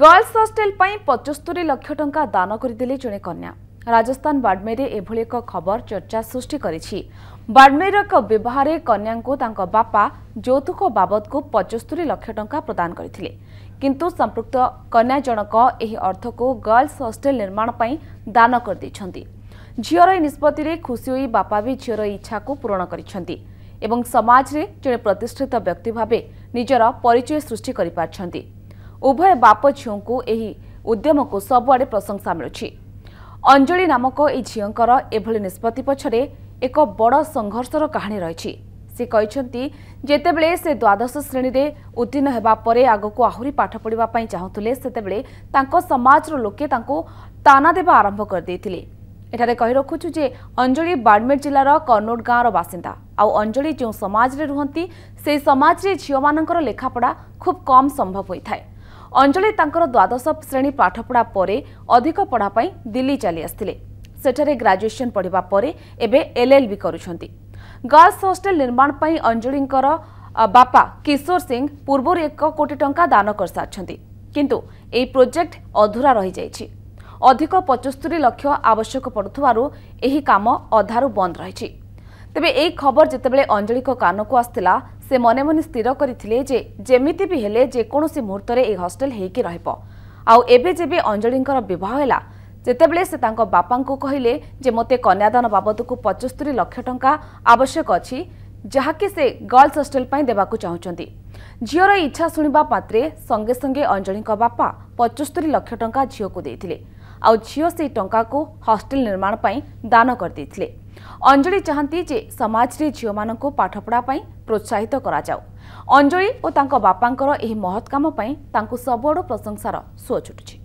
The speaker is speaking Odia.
गल्लस हस्टेल् पचस्तरी लक्ष टा दान गरिदि कन्या राजस्थान बाड्मे ए खबर चर्चा सृष्टि बाड्मे एक व्यवहार कन्या बापा जौतुक को पचस्तरी लक्ष टा प्रदान कन्या जनक गरिपृक्त कन्याजक अर्थको गल्लस हस्टेल् निर्माणप देखिन्छ झिल् र निष्पत्ति खुसी बापावि झिउर इच्छाको पूरण गरिन्छ प्रतिष्ठित व्यक्ति भाइ निजर परिचय सृष्टि गरिपिन्छ ଉଭୟ ବାପ ଝିଅଙ୍କୁ ଏହି ଉଦ୍ୟମକୁ ସବୁଆଡ଼େ ପ୍ରଶଂସା ମିଳୁଛି ଅଞ୍ଜଳି ନାମକ ଏହି ଝିଅଙ୍କର ଏଭଳି ନିଷ୍ପତ୍ତି ପଛରେ ଏକ ବଡ଼ ସଂଘର୍ଷର କାହାଣୀ ରହିଛି ସେ କହିଛନ୍ତି ଯେତେବେଳେ ସେ ଦ୍ୱାଦଶ ଶ୍ରେଣୀରେ ଉତ୍ତୀର୍ଣ୍ଣ ହେବା ପରେ ଆଗକୁ ଆହୁରି ପାଠ ପଢ଼ିବା ପାଇଁ ଚାହୁଁଥିଲେ ସେତେବେଳେ ତାଙ୍କ ସମାଜର ଲୋକେ ତାଙ୍କୁ ତାନା ଦେବା ଆରମ୍ଭ କରିଦେଇଥିଲେ ଏଠାରେ କହି ରଖୁଛୁ ଯେ ଅଞ୍ଜଳି ବାଡ଼ମେର ଜିଲ୍ଲାର କନୌଡ଼ ଗାଁର ବାସିନ୍ଦା ଆଉ ଅଞ୍ଜଳି ଯେଉଁ ସମାଜରେ ରୁହନ୍ତି ସେହି ସମାଜରେ ଝିଅମାନଙ୍କର ଲେଖାପଢ଼ା ଖୁବ୍ କମ୍ ସମ୍ଭବ ହୋଇଥାଏ ଅଞ୍ଜଳି ତାଙ୍କର ଦ୍ୱାଦଶ ଶ୍ରେଣୀ ପାଠପଢ଼ା ପରେ ଅଧିକ ପଢ଼ା ପାଇଁ ଦିଲ୍ଲୀ ଚାଲି ଆସିଥିଲେ ସେଠାରେ ଗ୍ରାଜୁଏସନ୍ ପଢ଼ିବା ପରେ ଏବେ ଏଲ୍ଏଲ୍ବି କରୁଛନ୍ତି ଗର୍ଲସ ହଷ୍ଟେଲ ନିର୍ମାଣ ପାଇଁ ଅଞ୍ଜଳିଙ୍କର ବାପା କିଶୋର ସିଂ ପୂର୍ବରୁ ଏକ କୋଟି ଟଙ୍କା ଦାନ କରିସାରିଛନ୍ତି କିନ୍ତୁ ଏହି ପ୍ରୋଜେକ୍ଟ ଅଧୁରା ରହିଯାଇଛି ଅଧିକ ପଞ୍ଚସ୍ତରୀ ଲକ୍ଷ ଆବଶ୍ୟକ ପଡ଼ୁଥିବାରୁ ଏହି କାମ ଅଧାରୁ ବନ୍ଦ ରହିଛି তবে এই খবর যেতবে অঞ্জলিক কানকু আসছিলা সে মনে মনে স্থির করে যে যেমিতি বি হলে যেকোন মুহূর্তে এই হস্টেল হয়েকি রহব আবে যে অঞ্জলিঙ্কর বহ হল যেতবে সে তাঁর বাপা কহিলে যে মতো কন্যাদান বাবদক পঁচস্তরি লক্ষ টঙ্কা আবশ্যক অ ଯାହାକି ସେ ଗର୍ଲସ ହଷ୍ଟେଲ ପାଇଁ ଦେବାକୁ ଚାହୁଁଛନ୍ତି ଝିଅର ଇଚ୍ଛା ଶୁଣିବା ପାତ୍ରେ ସଙ୍ଗେ ସଙ୍ଗେ ଅଞ୍ଜଳିଙ୍କ ବାପା ପଚସ୍ତରି ଲକ୍ଷ ଟଙ୍କା ଝିଅକୁ ଦେଇଥିଲେ ଆଉ ଝିଅ ସେହି ଟଙ୍କାକୁ ହଷ୍ଟେଲ ନିର୍ମାଣ ପାଇଁ ଦାନ କରିଦେଇଥିଲେ ଅଞ୍ଜଳି ଚାହାନ୍ତି ଯେ ସମାଜରେ ଝିଅମାନଙ୍କୁ ପାଠପଢ଼ା ପାଇଁ ପ୍ରୋତ୍ସାହିତ କରାଯାଉ ଅଞ୍ଜଳି ଓ ତାଙ୍କ ବାପାଙ୍କର ଏହି ମହତ୍ କାମ ପାଇଁ ତାଙ୍କୁ ସବୁଆଡ଼ୁ ପ୍ରଶଂସାର ସୁଅ ଛୁଟୁଛି